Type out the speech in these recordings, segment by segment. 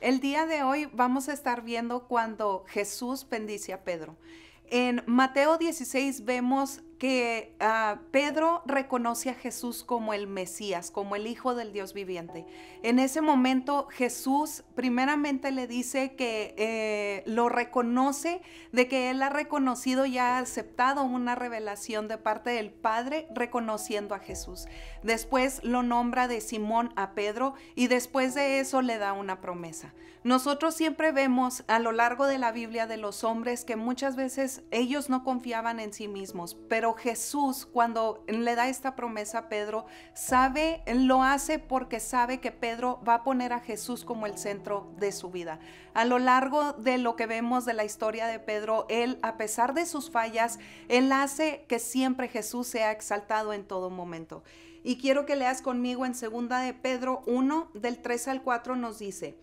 El día de hoy vamos a estar viendo cuando Jesús bendice a Pedro. En Mateo 16 vemos que ah, Pedro reconoce a Jesús como el Mesías, como el Hijo del Dios viviente. En ese momento Jesús primeramente le dice que eh, lo reconoce, de que él ha reconocido y ha aceptado una revelación de parte del Padre reconociendo a Jesús. Después lo nombra de Simón a Pedro y después de eso le da una promesa. Nosotros siempre vemos a lo largo de la Biblia de los hombres que muchas veces ellos no confiaban en sí mismos, pero Jesús cuando le da esta promesa a Pedro, sabe, lo hace porque sabe que Pedro va a poner a Jesús como el centro de su vida. A lo largo de lo que vemos de la historia de Pedro, él, a pesar de sus fallas, él hace que siempre Jesús sea exaltado en todo momento. Y quiero que leas conmigo en segunda de Pedro 1, del 3 al 4 nos dice,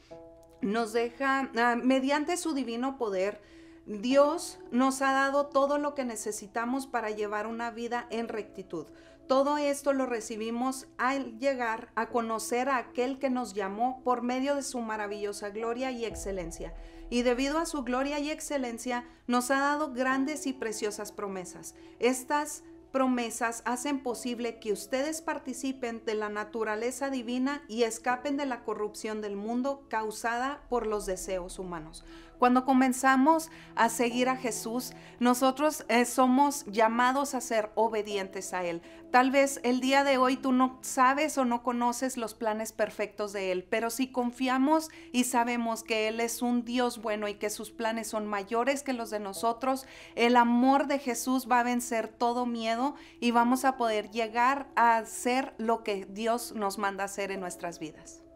nos deja, ah, mediante su divino poder, Dios nos ha dado todo lo que necesitamos para llevar una vida en rectitud. Todo esto lo recibimos al llegar a conocer a aquel que nos llamó por medio de su maravillosa gloria y excelencia. Y debido a su gloria y excelencia nos ha dado grandes y preciosas promesas. Estas promesas hacen posible que ustedes participen de la naturaleza divina y escapen de la corrupción del mundo causada por los deseos humanos. Cuando comenzamos a seguir a Jesús, nosotros eh, somos llamados a ser obedientes a Él. Tal vez el día de hoy tú no sabes o no conoces los planes perfectos de Él, pero si confiamos y sabemos que Él es un Dios bueno y que sus planes son mayores que los de nosotros, el amor de Jesús va a vencer todo miedo y vamos a poder llegar a hacer lo que Dios nos manda hacer en nuestras vidas.